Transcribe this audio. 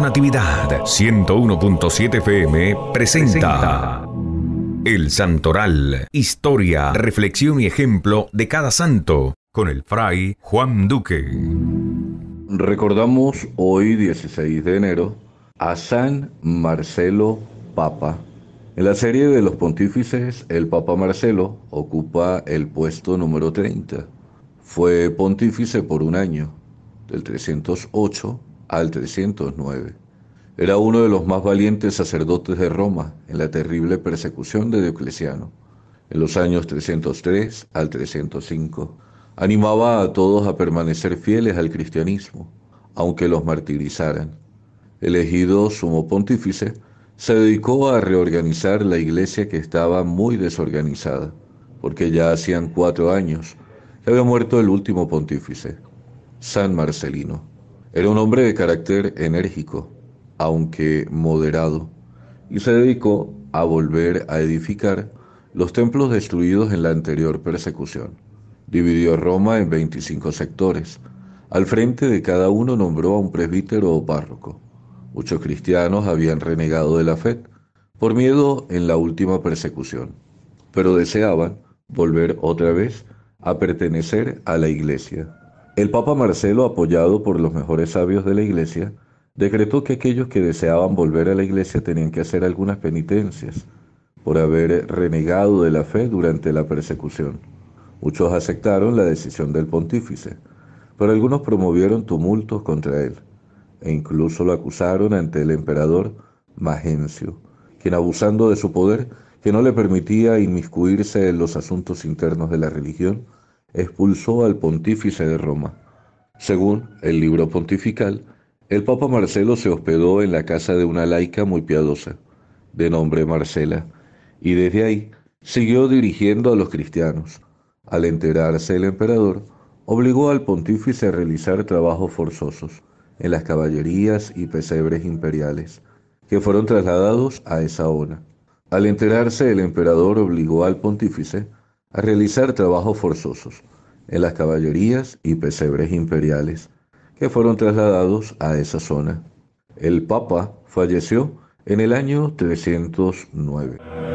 Natividad 101.7 FM presenta El Santoral, historia, reflexión y ejemplo de cada santo, con el fray Juan Duque. Recordamos hoy, 16 de enero, a San Marcelo Papa. En la serie de los pontífices, el Papa Marcelo ocupa el puesto número 30. Fue pontífice por un año, del 308 al 309. Era uno de los más valientes sacerdotes de Roma en la terrible persecución de Diocleciano, en los años 303 al 305. Animaba a todos a permanecer fieles al cristianismo, aunque los martirizaran. Elegido sumo pontífice, se dedicó a reorganizar la iglesia que estaba muy desorganizada, porque ya hacían cuatro años que había muerto el último pontífice, San Marcelino. Era un hombre de carácter enérgico, aunque moderado, y se dedicó a volver a edificar los templos destruidos en la anterior persecución. Dividió Roma en 25 sectores. Al frente de cada uno nombró a un presbítero o párroco. Muchos cristianos habían renegado de la fe por miedo en la última persecución, pero deseaban volver otra vez a pertenecer a la iglesia. El Papa Marcelo, apoyado por los mejores sabios de la Iglesia, decretó que aquellos que deseaban volver a la Iglesia tenían que hacer algunas penitencias por haber renegado de la fe durante la persecución. Muchos aceptaron la decisión del pontífice, pero algunos promovieron tumultos contra él e incluso lo acusaron ante el emperador Magencio, quien abusando de su poder, que no le permitía inmiscuirse en los asuntos internos de la religión, expulsó al pontífice de Roma. Según el libro pontifical, el Papa Marcelo se hospedó en la casa de una laica muy piadosa, de nombre Marcela, y desde ahí siguió dirigiendo a los cristianos. Al enterarse el emperador, obligó al pontífice a realizar trabajos forzosos en las caballerías y pesebres imperiales, que fueron trasladados a esa hora. Al enterarse el emperador obligó al pontífice a realizar trabajos forzosos en las caballerías y pesebres imperiales que fueron trasladados a esa zona. El Papa falleció en el año 309.